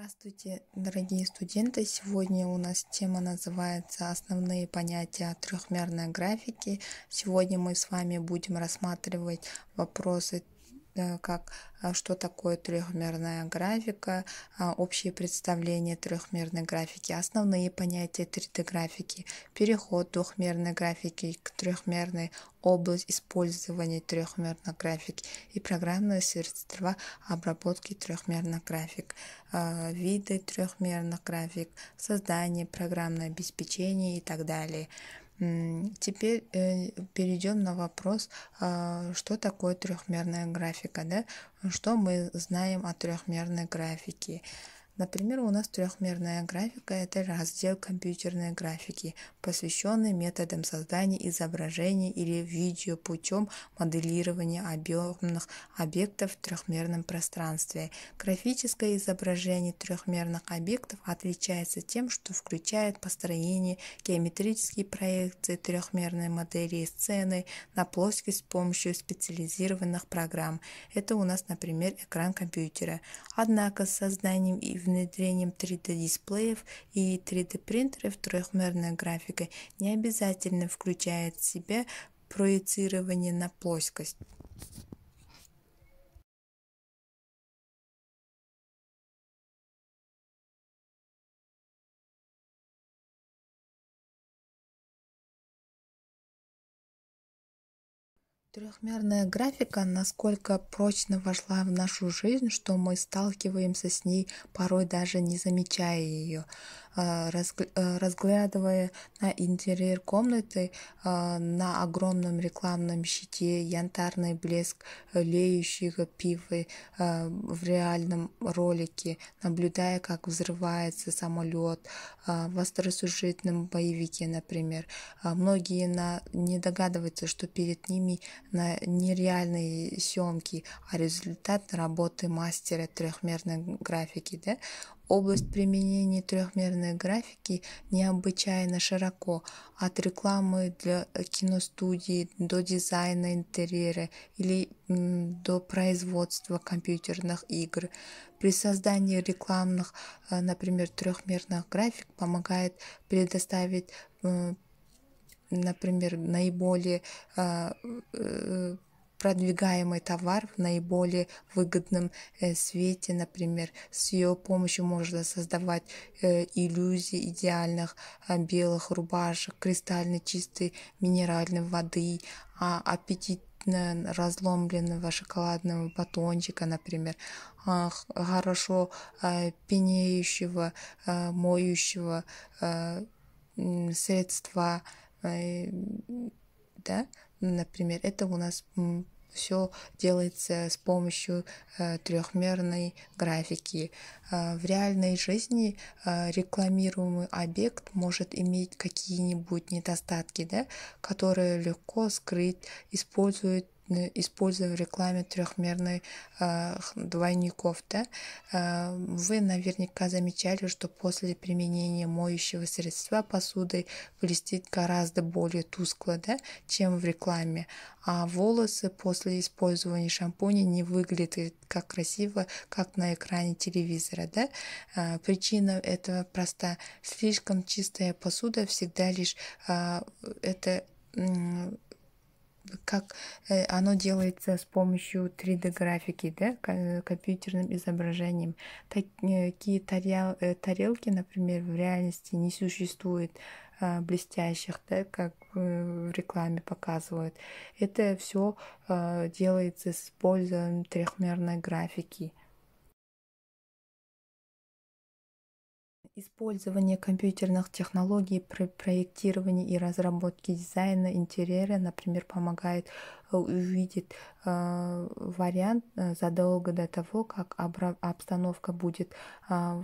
Здравствуйте, дорогие студенты! Сегодня у нас тема называется «Основные понятия трехмерной графики». Сегодня мы с вами будем рассматривать вопросы Э, как а, что такое трехмерная графика, а, общие представления трехмерной графики, основные понятия 3D-графики, переход двухмерной графики к трехмерной, область использования трехмерной графики и программные средства обработки трехмерных график, а, виды трехмерных график, создание программного обеспечения и так далее. Теперь э, перейдем на вопрос, а, что такое трехмерная графика, да? Что мы знаем о трехмерной графике? Например, у нас трехмерная графика – это раздел компьютерной графики, посвященный методам создания изображений или видео путем моделирования объемных объектов в трехмерном пространстве. Графическое изображение трехмерных объектов отличается тем, что включает построение, геометрические проекции трехмерной модели сцены на плоскость с помощью специализированных программ. Это у нас, например, экран компьютера. Однако с созданием и внедрением 3D-дисплеев и 3D-принтеров трехмерной графикой не обязательно включает в себя проецирование на плоскость. Трехмерная графика насколько прочно вошла в нашу жизнь, что мы сталкиваемся с ней, порой даже не замечая ее. А, а, разглядывая на интерьер комнаты, а, на огромном рекламном щите янтарный блеск леющего пива в реальном ролике, наблюдая, как взрывается самолет в остросюжетном боевике, например. Многие на... не догадываются, что перед ними на нереальные съемки, а результат работы мастера трехмерной графики, да, Область применения трехмерной графики необычайно широко, от рекламы для киностудии до дизайна интерьера или до производства компьютерных игр. При создании рекламных, э, например, трехмерных график помогает предоставить э, например, наиболее э, продвигаемый товар в наиболее выгодном э, свете, например, с ее помощью можно создавать э, иллюзии идеальных а, белых рубашек, кристально чистой минеральной воды, а, аппетитно разломленного шоколадного батончика, например, а, хорошо пенеющего, моющего средства, да, например, это у нас все делается с помощью э, трехмерной графики. Э, в реальной жизни э, рекламируемый объект может иметь какие-нибудь недостатки, да, которые легко скрыть, используют Э, используя в рекламе трехмерных э, двойников, да, э, вы наверняка замечали, что после применения моющего средства посуды блестит гораздо более тускло, да, чем в рекламе, а волосы после использования шампуня не выглядят как красиво, как на экране телевизора, да. Причина этого проста. Слишком чистая посуда всегда лишь это как э, оно делается с помощью 3D-графики, да, э, компьютерным изображением. Такие э, тарел, тарелки, например, в реальности не существует а, блестящих, да, как в рекламе показывают. Это все а, делается с использованием трехмерной графики. Использование компьютерных технологий при проектировании и разработке дизайна интерьера, например, помогает э, увидеть Э, вариант э, задолго до того, как обстановка будет а,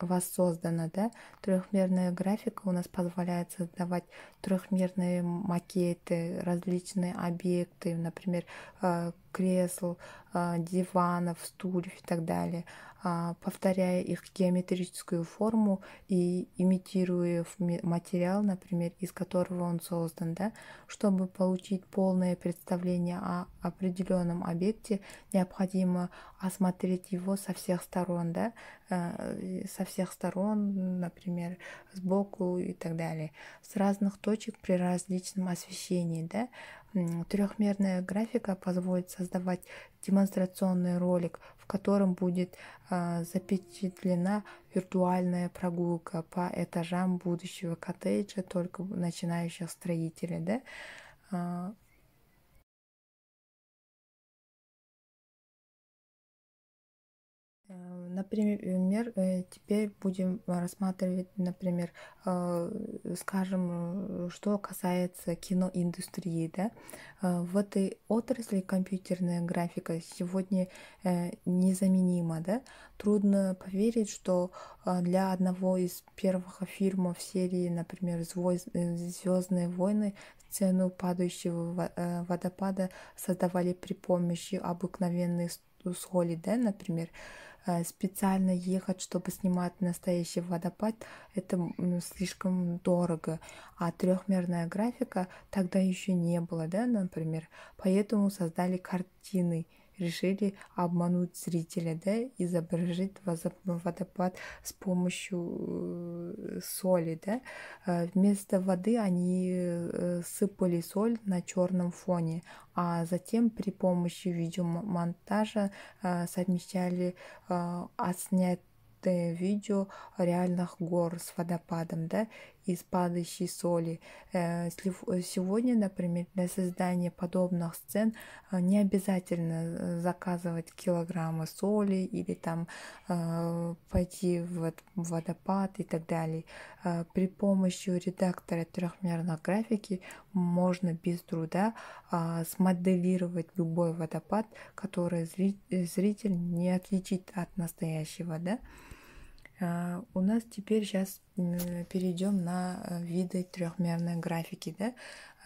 воссоздана. Да? Трехмерная графика у нас позволяет создавать трехмерные макеты, различные объекты, например, э, кресл, диванов, стульев и так далее, а, повторяя их геометрическую форму и имитируя материал, например, из которого он создан, да, чтобы получить полное представление о определенном определенном объекте, необходимо осмотреть его со всех сторон, да, э, со всех сторон, например, сбоку и так далее, с разных точек при различном освещении, да. Трехмерная графика позволит создавать демонстрационный ролик, в котором будет э, запечатлена виртуальная прогулка по этажам будущего коттеджа только начинающих строителей, да. Э, Э, например, э, теперь будем рассматривать, например, э, скажем, что касается киноиндустрии. Да? В этой отрасли компьютерная графика сегодня незаменима. Да? Трудно поверить, что для одного из первых фильмов серии, например, «Звездные войны» сцену падающего водопада создавали при помощи обыкновенной соли, да, например, Э, специально ехать, чтобы снимать настоящий водопад, это ну, слишком дорого. А трехмерная графика тогда еще не было, да, например. Поэтому создали картины решили обмануть зрителя, да, изображить водопад с помощью э, соли, да. Э, вместо воды они э, сыпали соль на черном фоне, а затем при помощи видеомонтажа совмещали отснять а видео реальных гор с водопадом, да, из падающей соли. Э, э, сегодня, например, для создания подобных сцен э, не обязательно заказывать килограммы соли или там пойти в водопад и так далее. При помощи редактора трехмерной графики можно без труда а, смоделировать любой водопад, который зритель не отличит от настоящего, да? А, у нас теперь сейчас перейдем на э, виды трехмерной графики. Да?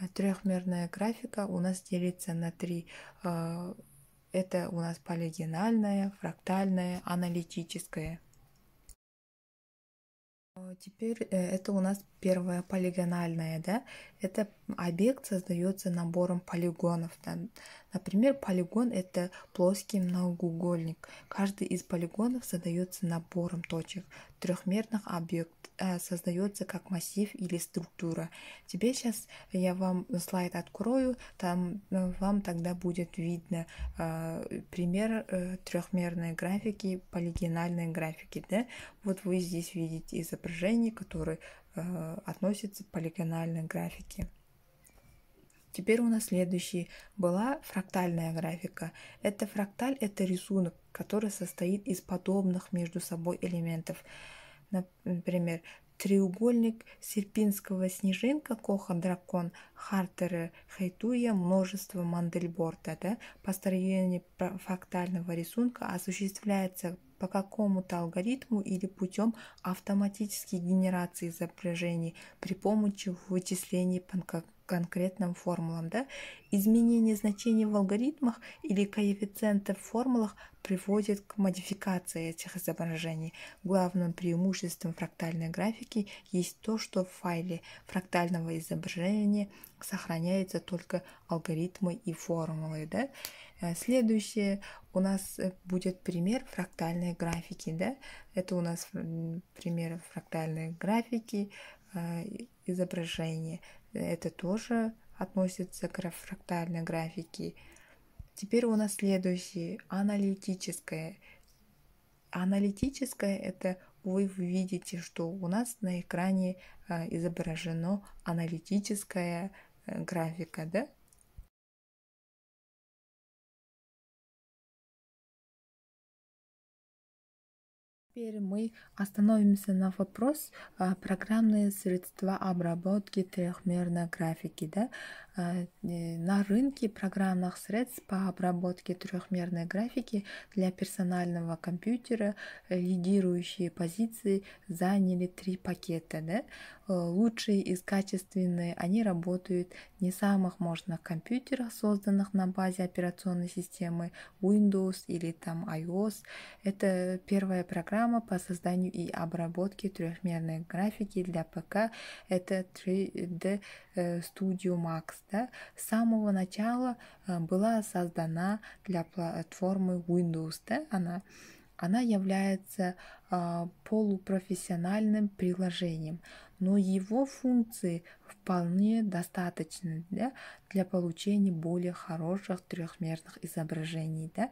А, Трехмерная графика у нас делится на три. А, это у нас полигинальная, фрактальная, аналитическая. Теперь э, это у нас первая полигональная, да? Это объект создается набором полигонов. Да? Например, полигон – это плоский многоугольник. Каждый из полигонов задается набором точек. Трехмерных объект э, создается как массив или структура. Теперь сейчас я вам слайд открою, там э, вам тогда будет видно э, пример э, трехмерной графики, полигональной графики. Да? Вот вы здесь видите изображение, которое э, относится к полигональной графике. Теперь у нас следующий была фрактальная графика. Это фракталь, это рисунок, который состоит из подобных между собой элементов. Например, треугольник серпинского снежинка, Коха, дракон, хартера, хайтуя, множество мандельборта. Да? Построение фрактального рисунка осуществляется по какому-то алгоритму или путем автоматической генерации изображений при помощи вычислений по конкретным формулам. Да? Изменение значений в алгоритмах или коэффициентов в формулах приводит к модификации этих изображений. Главным преимуществом фрактальной графики есть то, что в файле фрактального изображения сохраняются только алгоритмы и формулы, да. Э, следующее у нас э, будет пример фрактальной графики, да. Это у нас пример фрактальной графики э, изображения. Это тоже относится к фрактальной графике. Теперь у нас следующее аналитическое. Аналитическое – это вы видите, что у нас на экране а, изображено аналитическая э, графика, да? Теперь мы остановимся на вопрос а, программные средства обработки трехмерной графики. Да? Э, э, на рынке программных средств по обработке трехмерной графики для персонального компьютера э, лидирующие позиции заняли три пакета. Да? Лучшие из качественные, они работают не самых мощных компьютерах, созданных на базе операционной системы Windows или там iOS. Это первая программа по созданию и обработке трехмерной графики для ПК. Это 3D Studio Max да, с самого начала э, была создана для платформы Windows. Да, она, она является а, полупрофессиональным приложением, но его функции вполне достаточны да, для получения более хороших трехмерных изображений. Да.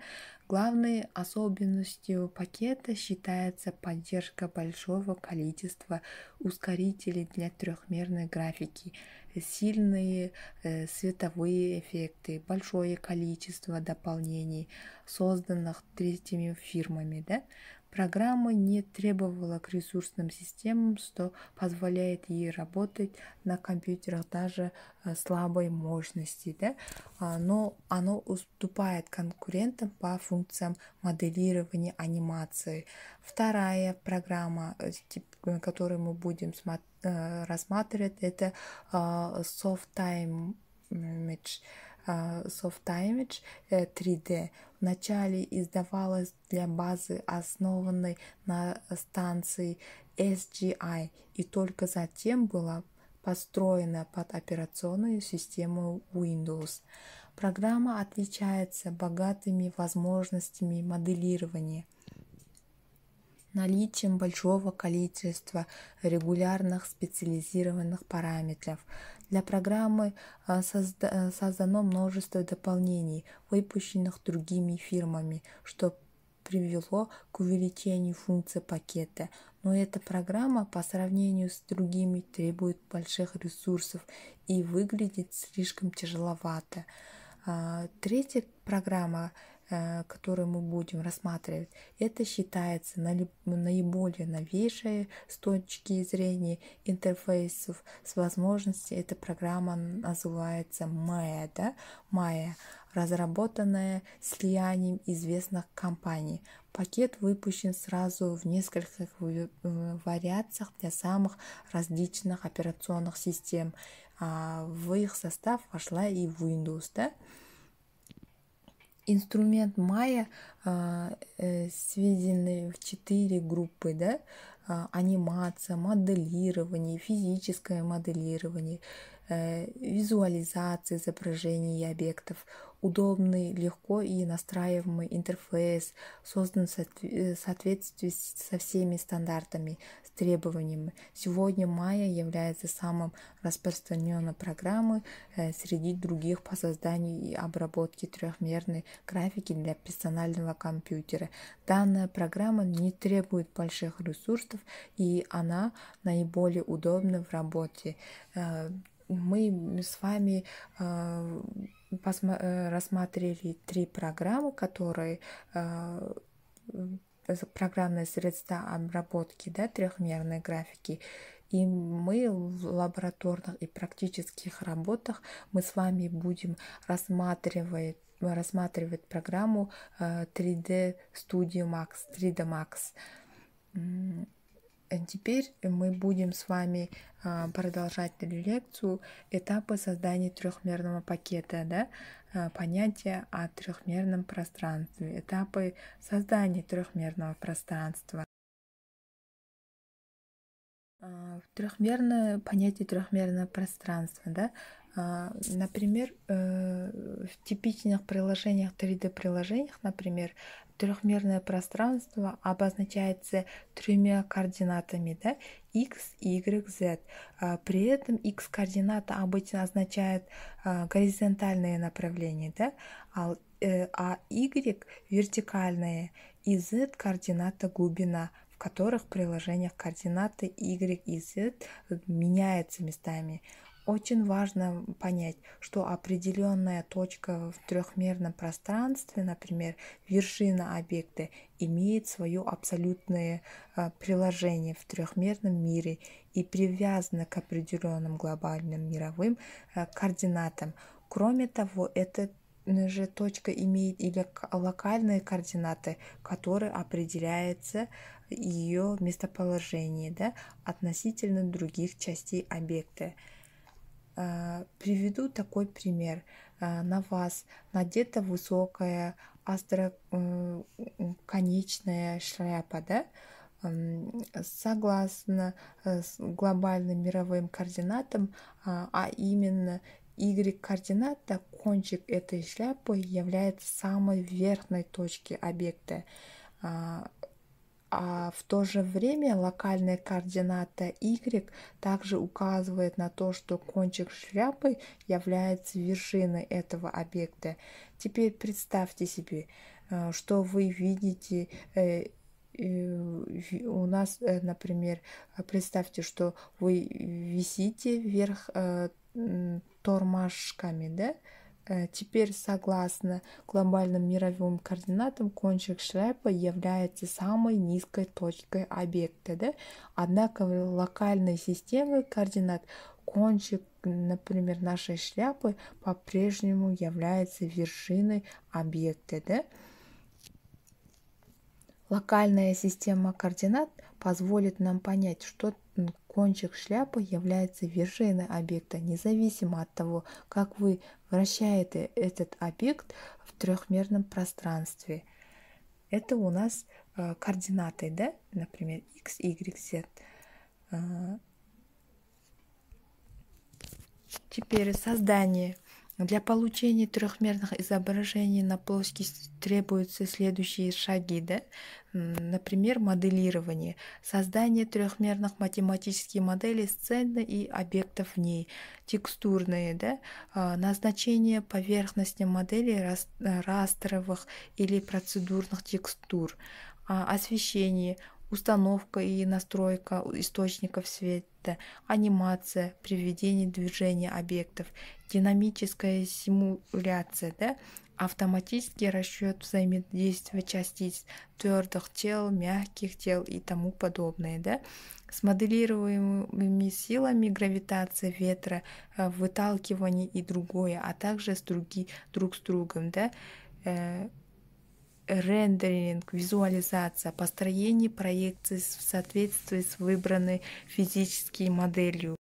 Главной особенностью пакета считается поддержка большого количества ускорителей для трехмерной графики – сильные э, световые эффекты, большое количество дополнений, созданных третьими фирмами. Да? Программа не требовала к ресурсным системам, что позволяет ей работать на компьютерах даже э, слабой мощности, да? А, но оно уступает конкурентам по функциям моделирования анимации. Вторая программа, э, которую мы будем смотреть, Э, рассматривает это а, soft time image а, soft image 3D э, вначале издавалась для базы, основанной на станции SGI, и только затем была построена под операционную систему Windows. Программа отличается богатыми возможностями моделирования наличием большого количества регулярных специализированных параметров. Для программы а, э, создано множество дополнений, выпущенных другими фирмами, что привело к увеличению функций пакета. Но эта программа по сравнению с другими требует больших ресурсов и выглядит слишком тяжеловато. А, третья программа Э, которые мы будем рассматривать, это считается наиболее новейшей с точки зрения интерфейсов с возможностью. Эта программа называется Maya, да? Maya, разработанная слиянием известных компаний. Пакет выпущен сразу в нескольких э, вариациях для самых различных операционных систем. А, в их состав вошла и Windows, да? инструмент майя а, э, сведены в четыре группы, да, а, анимация, моделирование, физическое моделирование, Э, визуализации изображений и объектов, удобный, легко и настраиваемый интерфейс, создан в э, соответствии со всеми стандартами, с требованиями. Сегодня Maya является самым распространенной программой э, среди других по созданию и обработке трехмерной графики для персонального компьютера. Данная программа не требует больших ресурсов и она наиболее удобна в работе мы с вами э, э, рассмотрели три программы, которые э, программные средства обработки да, трехмерной графики. И мы в лабораторных и практических работах мы с вами будем рассматривать рассматривать программу 3D Studio Max, 3D Max. Теперь мы будем с вами а, продолжать лекцию этапы создания трехмерного пакета, да? А, понятия о трехмерном пространстве, этапы создания трехмерного пространства. А, Трехмерное понятие трехмерного пространства, да? Например, э, в типичных приложениях, 3D-приложениях, например, Трехмерное пространство обозначается тремя координатами, да, x, y, z. А, при этом x координата обычно означает а, горизонтальное направление, да, а, э, а y вертикальное и z координата глубина, в которых приложениях координаты y и z меняются местами. Очень важно понять, что определенная точка в трехмерном пространстве, например, вершина объекта, имеет свое абсолютное а, приложение в трехмерном мире и привязана к определенным глобальным мировым а, координатам. Кроме того, эта же точка имеет или локальные координаты, которые определяются ее местоположение да, относительно других частей объекта. Э, приведу такой пример. Э, на вас надета высокая остроконечная шляпа, да? Эм, согласно э, с глобальным мировым координатам, а, а именно Y-координата, кончик этой шляпы является самой верхней точки объекта а, а в то же время локальная координата Y также указывает на то, что кончик шляпы является вершиной этого объекта. Теперь представьте себе, э, что вы видите э, э, у нас, например, представьте, что вы висите вверх тормашками, да, Э, теперь, согласно глобальным мировым координатам, кончик шляпы является самой низкой точкой объекта. Да? Однако в локальной системе координат кончик, например, нашей шляпы по-прежнему является вершиной объекта. Да? Локальная система координат позволит нам понять, что кончик шляпы является вершиной объекта, независимо от того, как вы вращаете этот объект в трехмерном пространстве. Это у нас э, координаты, да, например, x, y, z. Теперь создание для получения трехмерных изображений на плоскости требуются следующие шаги. Да? Например, моделирование, создание трехмерных математических моделей сцены и объектов в ней, текстурные, да? А, назначение поверхностной модели растровых или процедурных текстур, а, освещение, установка и настройка источников света эффекта, анимация, приведение движения объектов, динамическая симуляция, да, автоматический расчет взаимодействия частиц, твердых тел, мягких тел и тому подобное, да, с моделируемыми силами гравитации ветра, э, выталкивание и другое, а также с други, друг с другом, да, э, рендеринг, визуализация, построение проекции в соответствии с выбранной физической моделью.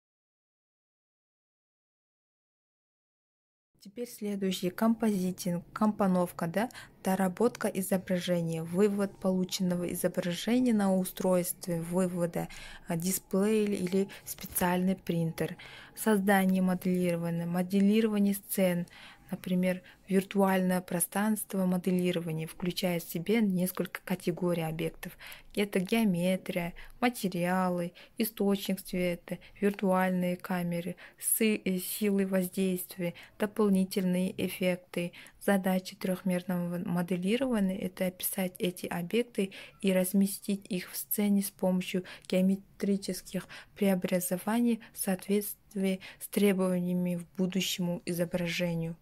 Теперь следующий композитинг, компоновка, да, доработка изображения, вывод полученного изображения на устройстве вывода, а, дисплей или специальный принтер, создание моделирования, моделирование сцен, Например, виртуальное пространство моделирования включает в себе несколько категорий объектов. Это геометрия, материалы, источник света, виртуальные камеры, э, силы воздействия, дополнительные эффекты. Задача трехмерного моделирования – это описать эти объекты и разместить их в сцене с помощью геометрических преобразований в соответствии с требованиями в будущему изображению.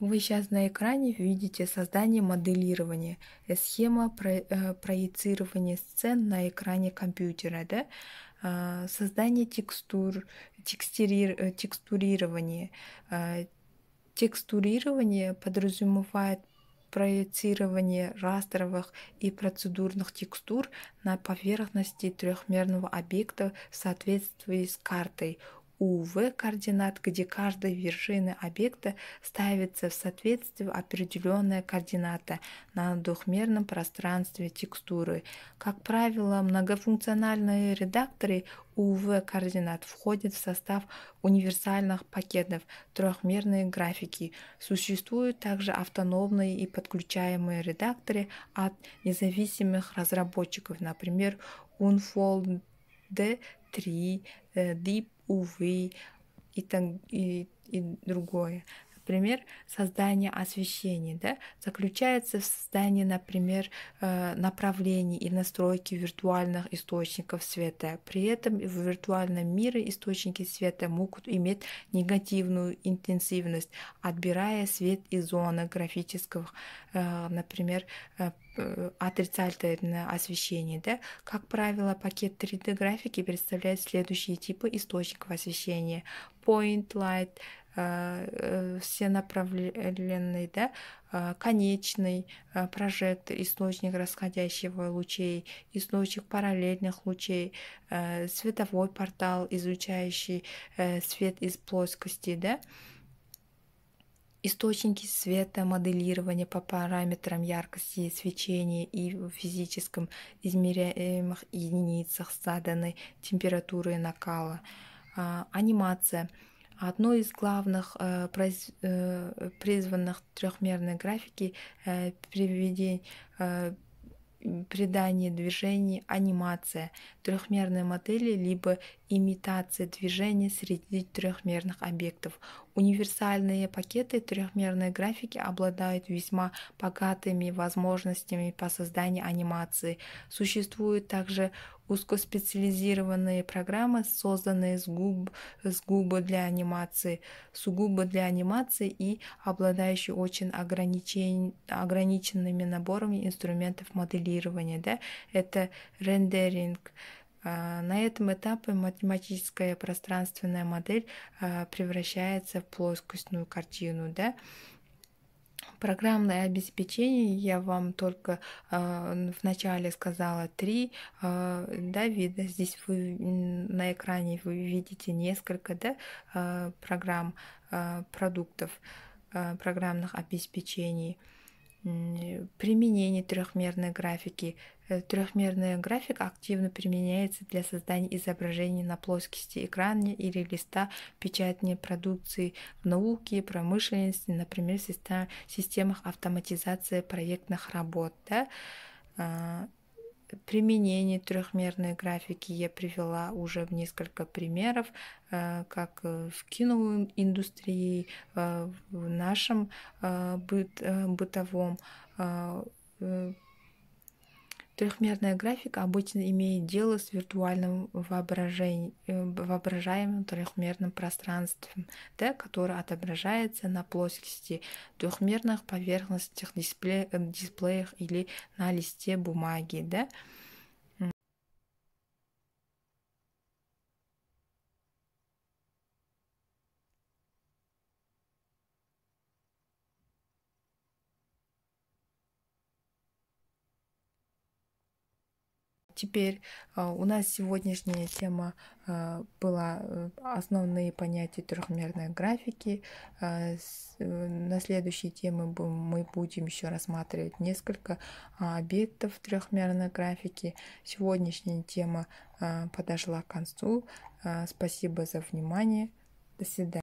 Вы сейчас на экране видите создание моделирования, схема про, э, проецирования сцен на экране компьютера, да? Э, создание текстур, текстури, э, текстурирование. Э, текстурирование подразумевает проецирование растровых и процедурных текстур на поверхности трехмерного объекта в соответствии с картой, УВ координат, где каждой вершины объекта ставится в соответствии определенная координата на двухмерном пространстве текстуры. Как правило, многофункциональные редакторы УВ координат входят в состав универсальных пакетов трехмерной графики. Существуют также автономные и подключаемые редакторы от независимых разработчиков, например, Unfold D3, э, Deep увы и так и, и другое. Например, создание освещения да, заключается в создании, например, э, направлений и настройки виртуальных источников света. При этом в виртуальном мире источники света могут иметь негативную интенсивность, отбирая свет из зоны графических, э, например, э, отрицательное освещение. Да? Как правило, пакет 3D-графики представляет следующие типы источников освещения. Point light, Э, все направленные, да, а, конечный а, прожектор, источник расходящего лучей, источник параллельных лучей, э, световой портал, изучающий э, свет из плоскости, да, источники света, моделирование по параметрам яркости свечения и в физическом измеряемых единицах заданной температуры накала, а, анимация – Одно из главных э, э, призванных трехмерной графики э, приведений придание движений анимация. Трехмерные модели либо имитация движения среди трехмерных объектов. Универсальные пакеты трехмерной графики обладают весьма богатыми возможностями по созданию анимации. Существуют также узкоспециализированные программы, созданные с губ, с губы для анимации, сугубо для анимации и обладающие очень ограничен, ограниченными наборами инструментов моделирования. Да? Это рендеринг, а, на этом этапе математическая пространственная модель а, превращается в плоскостную картину, да, Программное обеспечение, я вам только э, а, вначале сказала три э, да, вида. Здесь вы, на экране вы видите несколько да, э, программ, э, продуктов, э, программных обеспечений. Э, Э, применение трехмерной графики. Э, Трехмерная графика активно применяется для создания изображений на плоскости экрана или листа печатной продукции в науке, промышленности, например, в системах автоматизации проектных работ. Да? А, Применение трехмерной графики я привела уже в несколько примеров, э, как э, в киноиндустрии, э, в нашем бытовом Трехмерная графика обычно имеет дело с виртуальным э, воображаемым трехмерным пространством Т, которое отображается на плоскости трехмерных поверхностях, диспле э, дисплеях или на листе бумаги. Да? теперь а, у нас сегодняшняя тема а, была э, основные понятия трехмерной графики. А, э, на следующей теме мы будем еще рассматривать несколько объектов трехмерной графики. Сегодняшняя тема подошла к концу. Спасибо за внимание. До свидания.